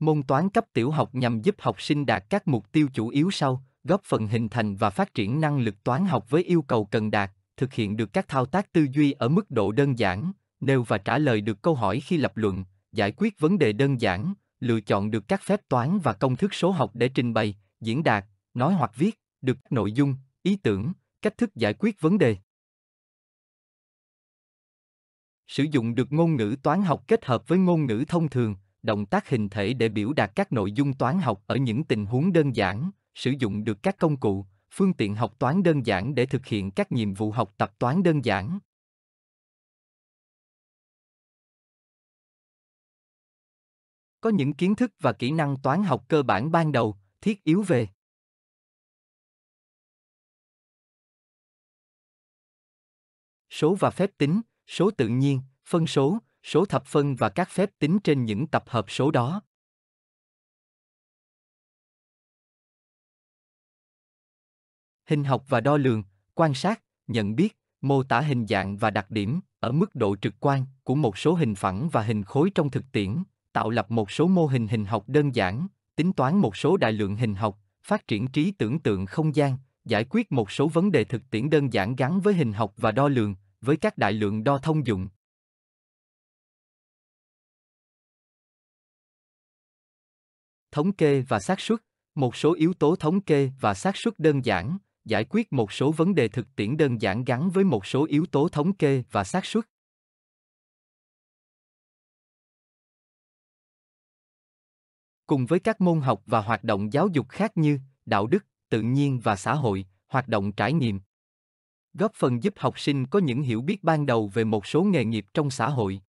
Môn toán cấp tiểu học nhằm giúp học sinh đạt các mục tiêu chủ yếu sau, góp phần hình thành và phát triển năng lực toán học với yêu cầu cần đạt, thực hiện được các thao tác tư duy ở mức độ đơn giản, nêu và trả lời được câu hỏi khi lập luận, giải quyết vấn đề đơn giản, lựa chọn được các phép toán và công thức số học để trình bày, diễn đạt, nói hoặc viết, được nội dung, ý tưởng, cách thức giải quyết vấn đề. Sử dụng được ngôn ngữ toán học kết hợp với ngôn ngữ thông thường, động tác hình thể để biểu đạt các nội dung toán học ở những tình huống đơn giản, sử dụng được các công cụ, phương tiện học toán đơn giản để thực hiện các nhiệm vụ học tập toán đơn giản. Có những kiến thức và kỹ năng toán học cơ bản ban đầu, thiết yếu về số và phép tính, số tự nhiên, phân số, số thập phân và các phép tính trên những tập hợp số đó. Hình học và đo lường, quan sát, nhận biết, mô tả hình dạng và đặc điểm ở mức độ trực quan của một số hình phẳng và hình khối trong thực tiễn, tạo lập một số mô hình hình học đơn giản, tính toán một số đại lượng hình học, phát triển trí tưởng tượng không gian, giải quyết một số vấn đề thực tiễn đơn giản gắn với hình học và đo lường, với các đại lượng đo thông dụng, thống kê và xác suất một số yếu tố thống kê và xác suất đơn giản giải quyết một số vấn đề thực tiễn đơn giản gắn với một số yếu tố thống kê và xác suất cùng với các môn học và hoạt động giáo dục khác như đạo đức tự nhiên và xã hội hoạt động trải nghiệm góp phần giúp học sinh có những hiểu biết ban đầu về một số nghề nghiệp trong xã hội